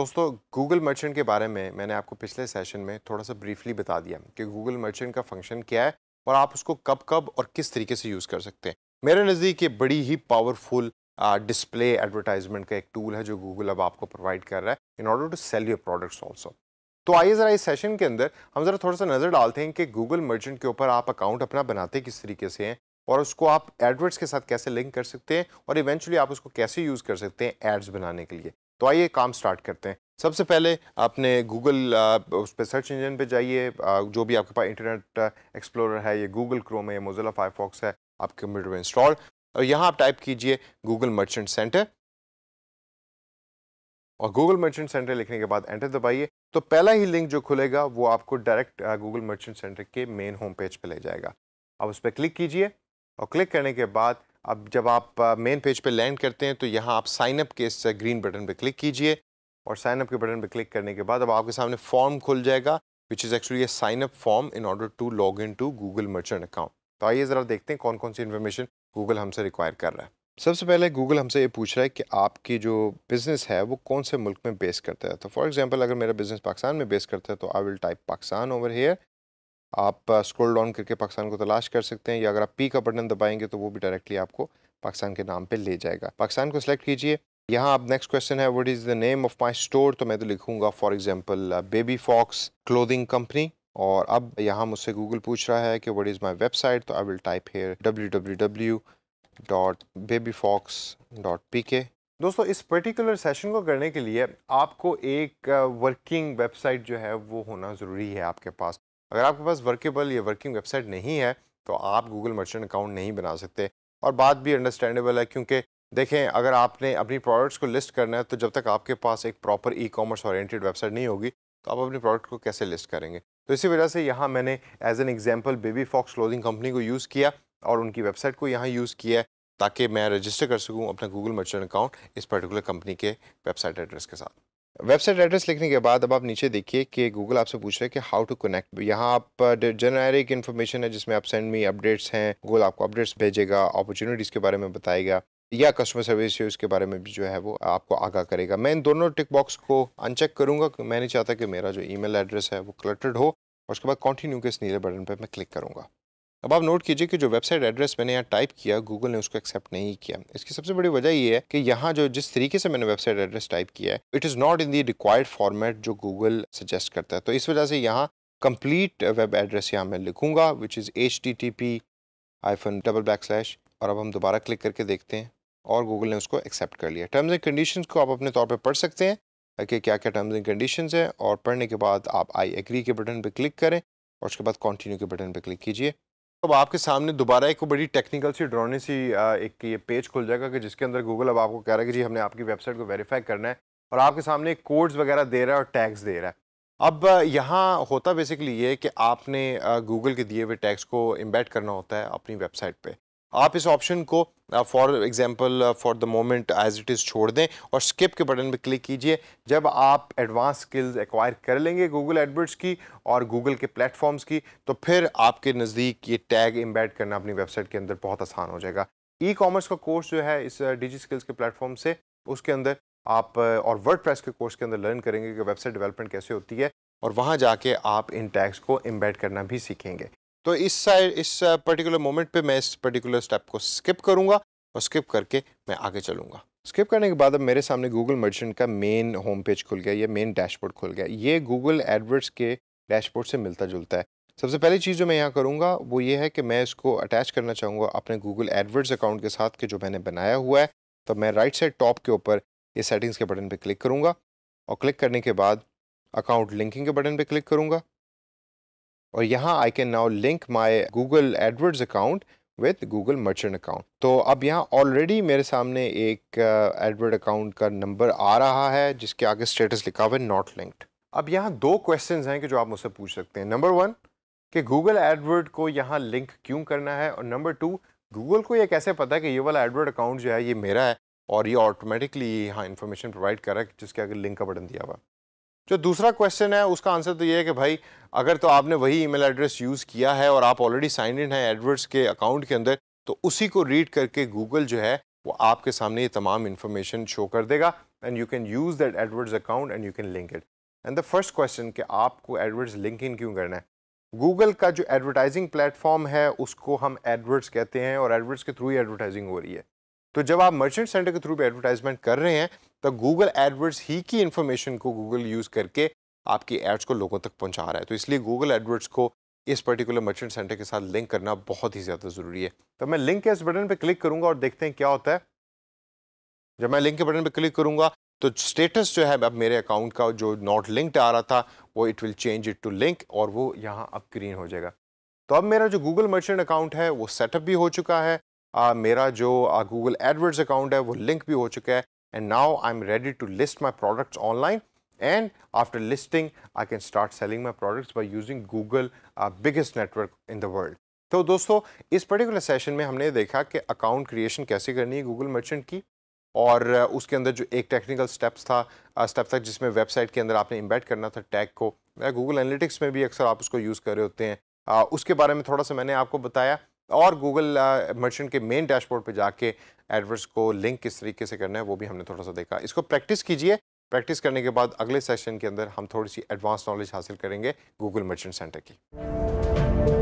दोस्तों Google merchant के बारे में मैंने आपको पिछले सेशन में थोड़ा सा ब्रीफली बता दिया कि गूगल मर्चेंट का फंक्शन क्या है और आप उसको कब कब और किस तरीके से यूज़ कर सकते हैं मेरे नज़दीक ये बड़ी ही पावरफुल डिस्प्ले एडवर्टाइजमेंट का एक टूल है जो गूगल अब आपको प्रोवाइड कर रहा है in order to sell your products also तो आइए ज़रा इस सेशन के अंदर हम ज़रा थोड़ा सा नज़र डालते हैं कि गूगल मर्चेंट के ऊपर आप अकाउंट अपना बनाते किस तरीके से हैं और उसको आप एडवर्ट्स के साथ कैसे लिंक कर सकते हैं और इवेंचुअली आप उसको कैसे यूज़ कर सकते हैं एड्स बनाने के लिए तो आइए काम स्टार्ट करते हैं सबसे पहले आपने गूगल उस पर सर्च इंजन पे जाइए जो भी आपके पास इंटरनेट एक्सप्लोरर है ये गूगल क्रोम है मोजिला फायरफॉक्स है आपके कंप्यूटर में इंस्टॉल और यहाँ आप टाइप कीजिए गूगल मर्चेंट सेंटर और गूगल मर्चेंट सेंटर लिखने के बाद एंटर दबाइए तो पहला ही लिंक जो खुलेगा वो आपको डायरेक्ट गूगल मर्चेंट सेंटर के मेन होम पेज पर ले जाएगा आप उस पर क्लिक कीजिए और क्लिक करने के बाद अब जब आप मेन पेज पे लैंड करते हैं तो यहाँ आप साइनअप के इस ग्रीन बटन पे क्लिक कीजिए और साइनअप के बटन पे क्लिक करने के बाद अब आपके सामने फॉर्म खुल जाएगा which is actually a sign up form in order to log in to Google merchant account तो आइए ज़रा देखते हैं कौन कौन सी इन्फॉर्मेशन गूगल हमसे रिक्वायर कर रहा है सबसे पहले गूगल हमसे ये पूछ रहा है कि आपकी जो बिज़नेस है वो कौन से मुल्क में बेस करता है तो फॉर एग्जांपल अगर मेरा बिज़नेस पाकिस्तान में बेस करता है तो I will type Pakistan over here आप स्क्रॉल uh, डाउन करके पाकिस्तान को तलाश कर सकते हैं या अगर आप पी का बटन दबाएंगे तो वो भी डायरेक्टली आपको पाकिस्तान के नाम पे ले जाएगा पाकिस्तान को सिलेक्ट कीजिए यहाँ आप नेक्स्ट क्वेश्चन है what is the name of my store तो मैं तो लिखूंगा for example baby fox clothing company और अब यहाँ मुझसे गूगल पूछ रहा है कि वट इज़ माई वेबसाइट तो I will type here W दोस्तों इस पर्टिकुलर सेशन को करने के लिए आपको एक वर्किंग uh, वेबसाइट जो है वो होना ज़रूरी है आपके पास अगर आपके पास वर्केबल या वर्किंग वेबसाइट नहीं है तो आप गूगल मर्चेंट अकाउंट नहीं बना सकते और बात भी अंडरस्टैंडेबल है क्योंकि देखें अगर आपने अपनी प्रोडक्ट्स को लिस्ट करना है तो जब तक आपके पास एक proper ecommerce oriented website नहीं होगी तो आप अपने प्रोडक्ट को कैसे लिस्ट करेंगे तो इसी वजह से यहाँ मैंने as an example baby fox clothing company को यूज़ किया और उनकी वेबसाइट को यहाँ यूज़ किया ताकि मैं रजिस्टर कर सकूँ अपना गूगल मर्चेंट अकाउंट इस पर्टिकुलर कंपनी के वेबसाइट एड्रेस के साथ वेबसाइट एड्रेस लिखने के बाद अब आप नीचे देखिए कि गूगल आपसे पूछ रहे हैं कि हाउ टू कनेक्ट यहाँ आप जनरिक इन्फॉर्मेशन है जिसमें आप सेंड मी अपडेट्स हैं गूगल आपको अपडेट्स भेजेगा अपॉर्चुनिटीज़ के बारे में बताएगा या कस्टमर सर्विस उसके बारे में भी जो है वो आपको आगाह करेगा मैं इन दोनों टिक बॉक्स को अनचेक करूँगा मैं नहीं चाहता कि मेरा जो ईमेल एड्रेस है वो क्लटर्ड हो और उसके बाद कंटिन्यू के इस नीले बटन पर मैं क्लिक करूँगा अब आप नोट कीजिए कि जो वेबसाइट एड्रेस मैंने यहाँ टाइप किया गूगल ने उसको एक्सेप्ट नहीं किया इसकी सबसे बड़ी वजह यह है कि यहाँ जो जिस तरीके से मैंने वेबसाइट एड्रेस टाइप किया है it is not in the required format जो गूगल सजेस्ट करता है तो इस वजह से यहाँ कंप्लीट वेब एड्रेस यहाँ मैं लिखूंगा which is H T T P I phone double back slash और अब हम दोबारा क्लिक करके देखते हैं और गूगल ने उसको एक्सेप्ट कर लिया टर्म्स एंड कंडीशन को आप अपने तौर पर पढ़ सकते हैं कि क्या क्या टर्म्स एंड कंडीशन है और पढ़ने के बाद आप आई एग्री के बटन पर क्लिक करें और उसके बाद कंटिन्यू के बटन पर क्लिक कीजिए अब आपके सामने दोबारा एक बड़ी टेक्निकल सी ड्रोने सी एक ये पेज खुल जाएगा कि जिसके अंदर गूगल अब आपको कह रहा है कि जी हमने आपकी वेबसाइट को वेरीफाई करना है और आपके सामने कोड्स वगैरह दे रहा है और टैग्स दे रहा है अब यहाँ होता बेसिकली ये कि आपने गूगल के दिए हुए टैग्स को इम्बैट करना होता है अपनी वेबसाइट पर आप इस ऑप्शन को for example for the moment as it is छोड़ दें और स्किप के बटन पर क्लिक कीजिए जब आप एडवांस स्किल्स एक्वायर कर लेंगे गूगल एडवर्ड्स की और गूगल के प्लेटफॉर्म्स की तो फिर आपके नज़दीक ये टैग इम्बेड करना अपनी वेबसाइट के अंदर बहुत आसान हो जाएगा ई कॉमर्स का कोर्स जो है इस डिजी uh, स्किल्स के प्लेटफॉर्म से उसके अंदर आप uh, और वर्ड के कोर्स के अंदर लर्न करेंगे कि वेबसाइट डेवलपमेंट कैसे होती है और वहाँ जाके आप इन टैग्स को इम्बेड करना भी सीखेंगे तो इस साइड इस पर्टिकुलर मोमेंट पे मैं इस पर्टिकुलर स्टेप को स्किप करूँगा और स्किप करके मैं आगे चलूँगा स्किप करने के बाद अब मेरे सामने गूगल मर्चेंट का मेन होम पेज खुल गया या मेन डैशबोर्ड खुल गया ये गूगल एडवर्ड्स के डैशबोर्ड से मिलता जुलता है सबसे पहली चीज़ जो मैं यहाँ करूँगा वो ये है कि मैं इसको अटैच करना चाहूँगा अपने गूगल एडवर्ड्स अकाउंट के साथ के जो मैंने बनाया हुआ है तो मैं राइट साइड टॉप के ऊपर ये सेटिंग्स के बटन पर क्लिक करूँगा और क्लिक करने के बाद अकाउंट लिंकिंग के बटन पर क्लिक करूँगा और यहाँ I can now link my Google AdWords account with Google merchant account तो अब यहाँ ऑलरेडी मेरे सामने एक एडवर्ड uh, अकाउंट का नंबर आ रहा है जिसके आगे स्टेटस लिखा हुआ है नॉट लिंक्ड अब यहाँ दो क्वेश्चंस हैं कि जो आप मुझसे पूछ सकते हैं नंबर वन कि गूगल एडवर्ड को यहाँ लिंक क्यों करना है और नंबर टू गूगल को ये कैसे पता है कि ये वाला एडवर्ड अकाउंट जो है ये मेरा है और ये ऑटोमेटिकली यहाँ इन्फॉर्मेशन प्रोवाइड कर रहा है जिसके आगे लिंक का बटन दिया हुआ जो दूसरा क्वेश्चन है उसका आंसर तो ये है कि भाई अगर तो आपने वही ईमेल एड्रेस यूज़ किया है और आप ऑलरेडी साइन इन है एडवर्ड्स के अकाउंट के अंदर तो उसी को रीड करके गूगल जो है वो आपके सामने ये तमाम इन्फॉर्मेशन शो कर देगा and you can use that AdWords account and you can link it and the first question कि आपको एडवर्ड्स लिंक इन क्यों करना है गूगल का जो एडवर्टाइजिंग प्लेटफॉर्म है उसको हम एडवर्ड्स कहते हैं और एडवर्ड्स के थ्रू ही एडवर्टाइजिंग हो रही है तो जब आप मर्चेंट सेंटर के थ्रू पे एडवर्टाइजमेंट कर रहे हैं तो गूगल एडवर्ड्स ही की इन्फॉर्मेशन को गूगल यूज़ करके आपकी एड्स को लोगों तक पहुंचा रहा है तो इसलिए गूगल एडवर्ड्स को इस पर्टिकुलर मर्चेंट सेंटर के साथ लिंक करना बहुत ही ज़्यादा ज़रूरी है तो मैं लिंक के इस बटन पर क्लिक करूँगा और देखते हैं क्या होता है जब मैं लिंक के बटन पर क्लिक करूँगा तो स्टेटस जो है अब मेरे अकाउंट का जो नॉट लिंक्ड आ रहा था वो it will change it to link और वो यहाँ अब ग्रीन हो जाएगा तो अब मेरा जो गूगल मर्चेंट अकाउंट है वो सेटअप भी हो चुका है आ, मेरा जो गूगल एडवर्ड्स अकाउंट है वो लिंक भी हो चुका है and now I am ready to list my products online and after listing I can start selling my products by using Google biggest network in the world तो दोस्तों इस particular session में हमने देखा कि अकाउंट क्रिएशन कैसे करनी है गूगल मर्चेंट की और uh, उसके अंदर जो एक टेक्निकल स्टेप्स था स्टेप uh, था जिसमें वेबसाइट के अंदर आपने इम्बैट करना था टैग को गूगल एनालिटिक्स में भी अक्सर आप उसको यूज़ कर रहे होते हैं उसके बारे में थोड़ा सा मैंने आपको बताया और गूगल मर्चेंट uh, के मेन डैशबोर्ड पे जाके एडवर्ड्स को लिंक किस तरीके से करना है वो भी हमने थोड़ा सा देखा इसको प्रैक्टिस कीजिए प्रैक्टिस करने के बाद अगले सेशन के अंदर हम थोड़ी सी एडवांस नॉलेज हासिल करेंगे गूगल मर्चेंट सेंटर की